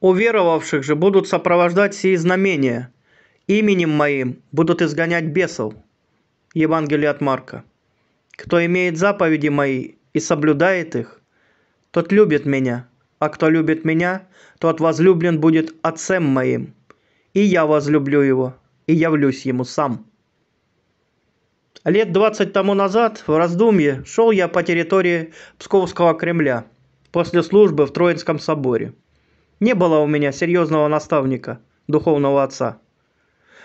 уверовавших же будут сопровождать сии знамения. Именем моим будут изгонять бесов». Евангелие от Марка. «Кто имеет заповеди мои и соблюдает их, тот любит меня, а кто любит меня, тот возлюблен будет отцем моим, и я возлюблю его, и явлюсь ему сам». Лет двадцать тому назад в раздумье шел я по территории Псковского Кремля после службы в Троицком соборе – не было у меня серьезного наставника, духовного отца.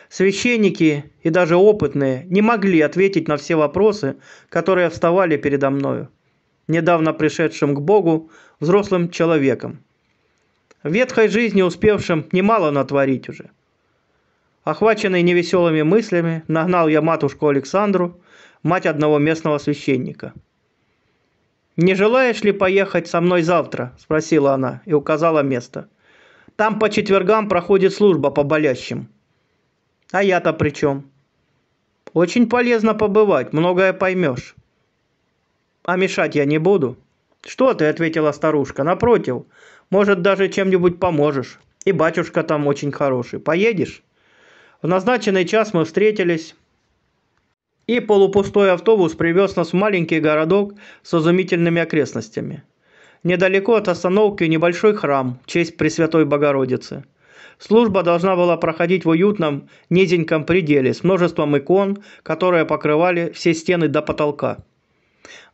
Священники и даже опытные не могли ответить на все вопросы, которые вставали передо мною, недавно пришедшим к Богу взрослым человеком. В ветхой жизни успевшим немало натворить уже. Охваченный невеселыми мыслями, нагнал я матушку Александру, мать одного местного священника – «Не желаешь ли поехать со мной завтра?» – спросила она и указала место. «Там по четвергам проходит служба по болящим». «А я-то при чем?» «Очень полезно побывать, многое поймешь». «А мешать я не буду». «Что ты?» – ответила старушка. «Напротив, может, даже чем-нибудь поможешь. И батюшка там очень хороший. Поедешь?» В назначенный час мы встретились, и полупустой автобус привез нас в маленький городок с изумительными окрестностями. Недалеко от остановки небольшой храм в честь Пресвятой Богородицы. Служба должна была проходить в уютном низеньком пределе с множеством икон, которые покрывали все стены до потолка.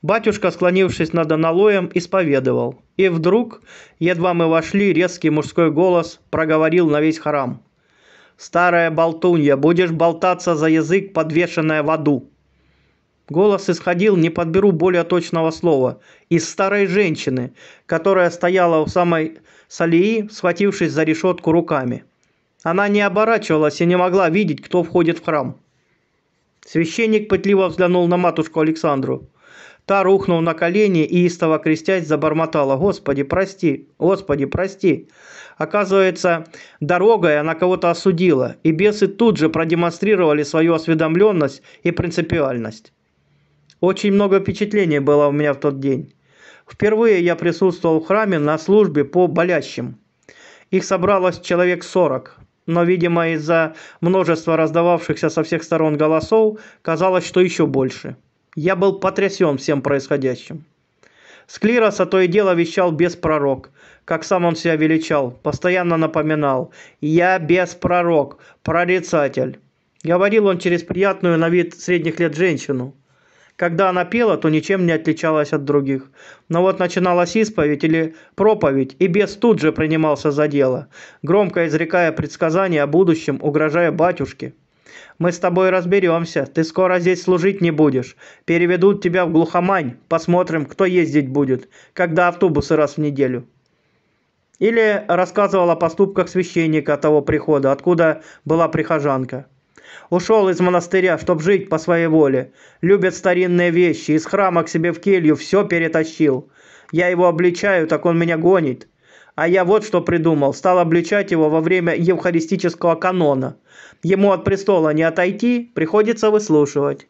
Батюшка, склонившись над аналоем, исповедовал. И вдруг, едва мы вошли, резкий мужской голос проговорил на весь храм старая болтунья, будешь болтаться за язык, подвешенная в аду». Голос исходил, не подберу более точного слова, из старой женщины, которая стояла у самой Салии, схватившись за решетку руками. Она не оборачивалась и не могла видеть, кто входит в храм. Священник пытливо взглянул на матушку Александру. Та, рухнув на колени и истово крестясь, забормотала «Господи, прости! Господи, прости!» Оказывается, дорогой она кого-то осудила, и бесы тут же продемонстрировали свою осведомленность и принципиальность. Очень много впечатлений было у меня в тот день. Впервые я присутствовал в храме на службе по болящим. Их собралось человек 40, но, видимо, из-за множества раздававшихся со всех сторон голосов, казалось, что еще больше – я был потрясен всем происходящим. Склироса то и дело вещал без пророк, как сам он себя величал, постоянно напоминал «Я без пророк, прорицатель». Говорил он через приятную на вид средних лет женщину. Когда она пела, то ничем не отличалась от других. Но вот начиналась исповедь или проповедь, и бес тут же принимался за дело, громко изрекая предсказания о будущем, угрожая батюшке мы с тобой разберемся. ты скоро здесь служить не будешь переведут тебя в глухомань посмотрим кто ездить будет когда автобусы раз в неделю или рассказывал о поступках священника того прихода откуда была прихожанка Ушел из монастыря, чтоб жить по своей воле. Любят старинные вещи, из храма к себе в келью все перетащил. Я его обличаю, так он меня гонит. А я вот что придумал. Стал обличать его во время евхаристического канона. Ему от престола не отойти, приходится выслушивать.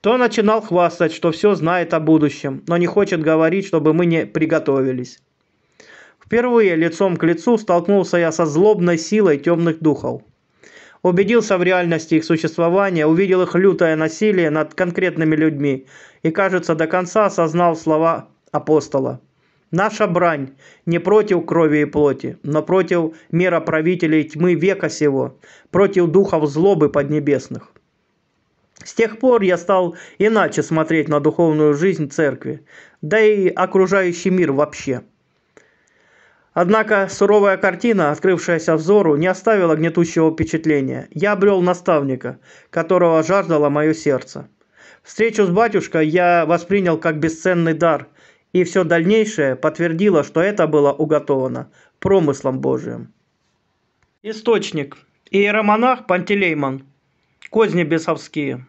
То начинал хвастать, что все знает о будущем, но не хочет говорить, чтобы мы не приготовились. Впервые лицом к лицу столкнулся я со злобной силой темных духов. Убедился в реальности их существования, увидел их лютое насилие над конкретными людьми и, кажется, до конца осознал слова апостола. Наша брань не против крови и плоти, но против мира правителей тьмы века сего, против духов злобы поднебесных. С тех пор я стал иначе смотреть на духовную жизнь церкви, да и окружающий мир вообще. Однако суровая картина, открывшаяся взору, не оставила гнетущего впечатления. Я обрел наставника, которого жаждало мое сердце. Встречу с батюшкой я воспринял как бесценный дар – и все дальнейшее подтвердило, что это было уготовано промыслом Божиим. Источник. Иеромонах Пантелеймон. Козни бесовские.